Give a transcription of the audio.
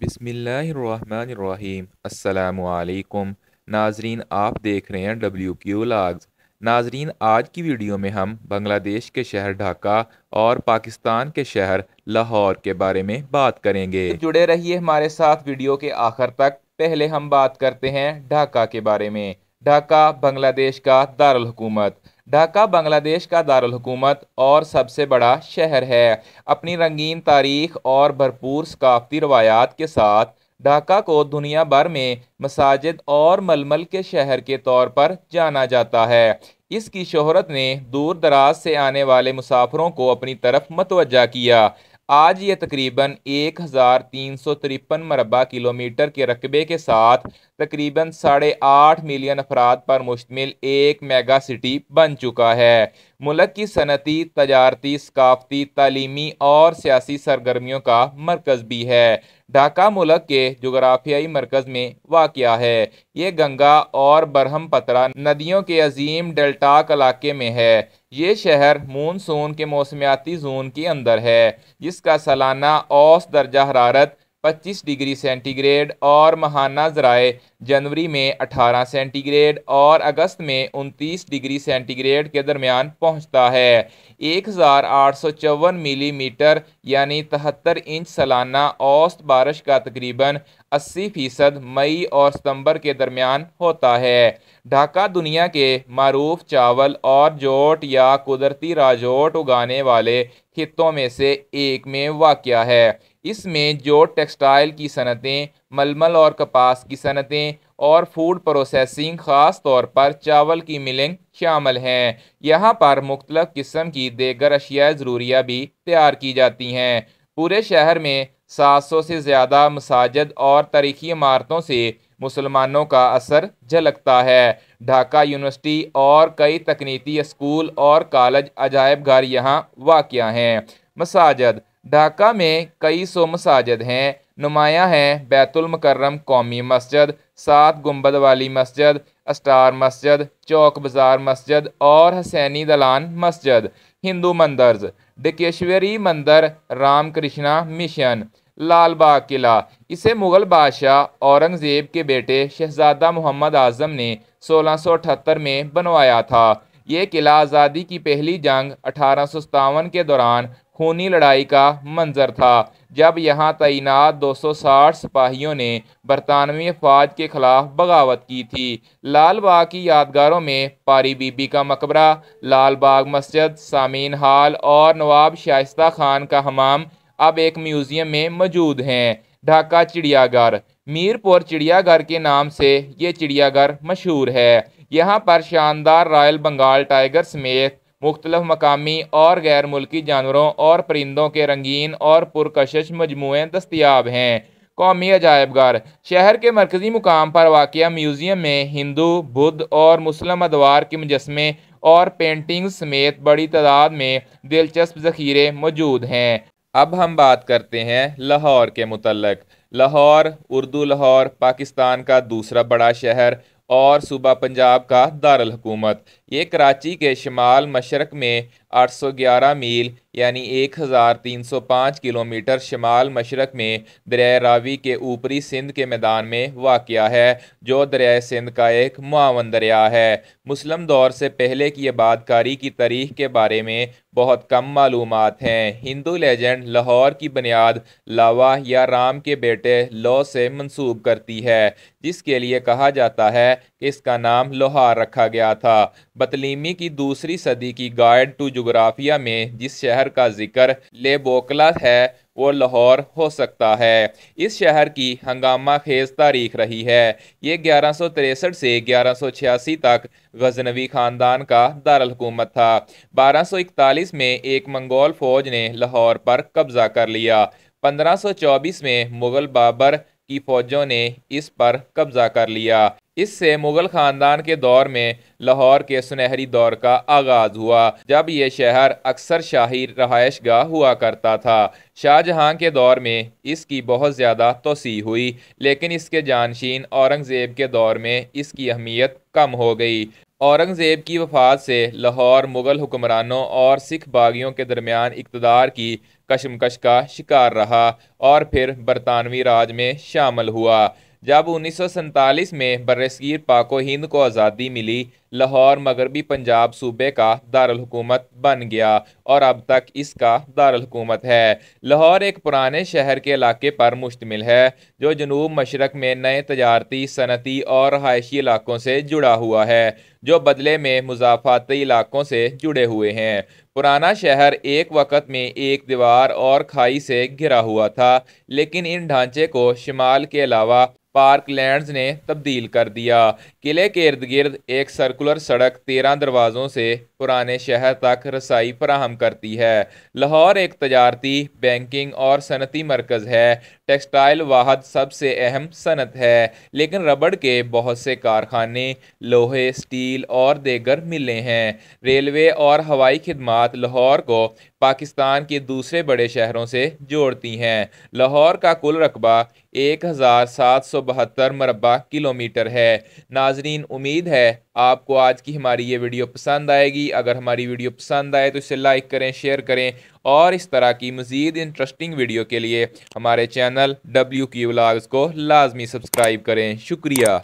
बिसमीम् अल्लाम नाजरीन आप देख रहे हैं डब्ल्यू क्यू लाग्स नाजरीन आज की वीडियो में हम बांग्लादेश के शहर ढाका और पाकिस्तान के शहर लाहौर के बारे में बात करेंगे तो जुड़े रहिए हमारे साथ वीडियो के आखिर तक पहले हम बात करते हैं ढाका के बारे में ढाका बांग्लादेश का दारकूमत ढाका बांग्लादेश का दारकूमत और सबसे बड़ा शहर है अपनी रंगीन तारीख और भरपूर सकाफती रवायात के साथ ढाका को दुनिया भर में मसाजिद और मलमल के शहर के तौर पर जाना जाता है इसकी शोहरत ने दूर दराज से आने वाले मुसाफरों को अपनी तरफ मतवजा किया आज ये तकरीबन एक हज़ार तीन सौ तिरपन मरबा किलोमीटर के रकबे के साथ तकरीबन साढ़े आठ मिलियन अफराद पर मुश्तमिल एक मेगा सिटी बन चुका है मुल्क की सनती तजारती सकाफती तलीमी और सियासी सरगर्मियों का मरकज़ भी है ढाका मुल्क के जोग्राफियाई मरकज़ में वाक़ है ये गंगा और बरहम पतरा नदियों के अजीम डेल्टाक इलाके में है ये शहर मानसून के मौसमियाती जोन के अंदर है जिसका सालाना औस दर्जा हरारत 25 डिग्री सेंटीग्रेड और महाना ज़राए जनवरी में 18 सेंटीग्रेड और अगस्त में 29 डिग्री सेंटीग्रेड के दरमियान पहुंचता है एक हज़ार आठ सौ चौवन मिलीमीटर यानी तिहत्तर इंच सालाना औसत बारिश का तकरीबन 80 फीसद मई और सितंबर के दरमियान होता है ढाका दुनिया के मरूफ चावल और जोट या कुदरती राजोट उगाने वाले खितों में से एक में वाक़ है इसमें जो टेक्सटाइल की सनतें मलमल और कपास की सनतें और फूड प्रोसेसिंग ख़ास तौर पर चावल की मिलिंग शामिल हैं यहाँ पर मुख्तल किस्म की देगर अशिया ज़रूरिया भी तैयार की जाती हैं पूरे शहर में सात सौ से ज़्यादा मसाजद और तारीखी इमारतों से मुसलमानों का असर झलकता है ढाका यूनिवर्सिटी और कई तकनीकी स्कूल और कॉलेज अजायब घर यहाँ वाक़ हैं मसाजद ढाका में कई सो मसाजद हैं नुमाया हैं बैतुलमकर्रम कौमी मस्जिद सात गुम्बद वाली मस्जिद अस्टार मस्जिद चौक बाज़ार मस्जिद और हसैनी दलान मस्जिद हिंदू मंदिर डकेश्वरी मंदिर रामकृष्णा मिशन लाल बाग किला इसे मुग़ल बादशाह औरंगज़ेब के बेटे शहजादा मोहम्मद आजम ने 1678 में बनवाया था ये किला आज़ादी की पहली जंग अठारह के दौरान खूनी लड़ाई का मंजर था जब यहाँ तैनात 260 सिपाहियों ने बरतानवी अफवाज के खिलाफ बगावत की थी लाल बाग की यादगारों में पारी बीबी का मकबरा लाल बाग मस्जिद सामीन हाल और नवाब शाइस्ता खान का हमाम अब एक म्यूज़ियम में मौजूद हैं ढाका चिड़ियाघर मीरपुर चिड़ियाघर के नाम से ये चिड़ियाघर मशहूर है यहाँ पर शानदार रॉयल बंगाल टाइगर समेत मुख्तलफ़ मकामी और गैर मुल्की जानवरों और परिंदों के रंगीन और पुरकश मजमू दस्तियाब हैं कौमी अजायब घर शहर के मरकज़ी मुकाम पर वाक़ म्यूज़ियम में हिंदू बुद्ध और मुस्लिम अदवार के मुजस्मे और पेंटिंग समेत बड़ी तादाद में दिलचस्प ज़ख़ीरे मौजूद हैं अब हम बात करते हैं लाहौर के मुतलक लाहौर उर्दू लाहौर पाकिस्तान का दूसरा बड़ा शहर और सूबा पंजाब का दारुल हुकूमत ये कराची के शमाल मशरक में 811 मील यानी 1305 किलोमीटर शमाल मशरक में दरिया रावी के ऊपरी सिंध के मैदान में वाक़ है जो दरिया सिंध का एक मावन दरिया है मुस्लिम दौर से पहले की आबादकारी की तारीख के बारे में बहुत कम मालूम हैं हिंदू लेजेंड लाहौर की बुनियाद लावा या राम के बेटे लो से मंसूब करती है जिसके लिए कहा जाता है कि इसका नाम लोहार रखा गया था बतलीमी की दूसरी सदी की गाइड टू जोग्राफिया में जिस शहर का जिक्र लेबोकला है वो लाहौर हो सकता है इस शहर की हंगामा खेज तारीख रही है ये ग्यारह सौ तिरसठ से ग्यारह सौ छियासी तक गजनवी ख़ानदान का दारकूमत था बारह सौ इकतालीस में एक मंगोल फ़ौज ने लाहौर पर कब्ज़ा कर लिया पंद्रह सौ चौबीस में मुग़ल बाबर की फौजों ने इस पर कब्जा कर लिया इससे मुगल खानदान के दौर में लाहौर के सुनहरी दौर का आगाज हुआ जब ये शहर अक्सर शाही रहायश गाह हुआ करता था शाहजहां के दौर में इसकी बहुत ज़्यादा तोसी हुई लेकिन इसके जानशीन औरंगज़ेब के दौर में इसकी अहमियत कम हो गई औरंगज़ेब की वफात से लाहौर मुग़ल हुक्मरानों और सिख बागियों के दरमियान इकतदार की कशमकश का शिकार रहा और फिर बरतानवी राज में शामिल हुआ जब उन्नीस में बरसगीर पाको हिंद को आज़ादी मिली लाहौर मगरबी पंजाब सूबे का दारकूमत बन गया और अब तक इसका दारकूमत है लाहौर एक पुराने शहर के इलाके पर मुश्तमिल है जो जनूब मशरक में नए तजारती सनती और रहायशी इलाकों से जुड़ा हुआ है जो बदले में मुजाफाती इलाकों से जुड़े हुए हैं पुराना शहर एक वक्त में एक दीवार और खाई से घिरा हुआ था लेकिन इन ढांचे को शमाल के अलावा पार्क लैंड ने तब्दील कर दिया किले के इर्द गिर्द एक सर्कुल सर्कुलर सड़क तेरह दरवाज़ों से पुराने शहर तक रसाई फराहम करती है लाहौर एक तजारती बैंकिंग और सनती मरकज़ है टेक्सटाइल वाहद सबसे अहम सनत है लेकिन रबड़ के बहुत से कारखाने लोहे स्टील और देगर मिले हैं रेलवे और हवाई खदमात लाहौर को पाकिस्तान के दूसरे बड़े शहरों से जोड़ती हैं लाहौर का कुल रकबा एक हज़ार सात सौ बहत्तर मरबा किलोमीटर है नाजरीन उम्मीद है आपको आज की हमारी ये वीडियो पसंद आएगी अगर हमारी वीडियो पसंद आए तो इसे लाइक करें शेयर करें और इस तरह की मज़ीद इंटरेस्टिंग वीडियो के लिए हमारे चैनल डब्ल्यू की व्लाग्स को लाजमी सब्सक्राइब करें शुक्रिया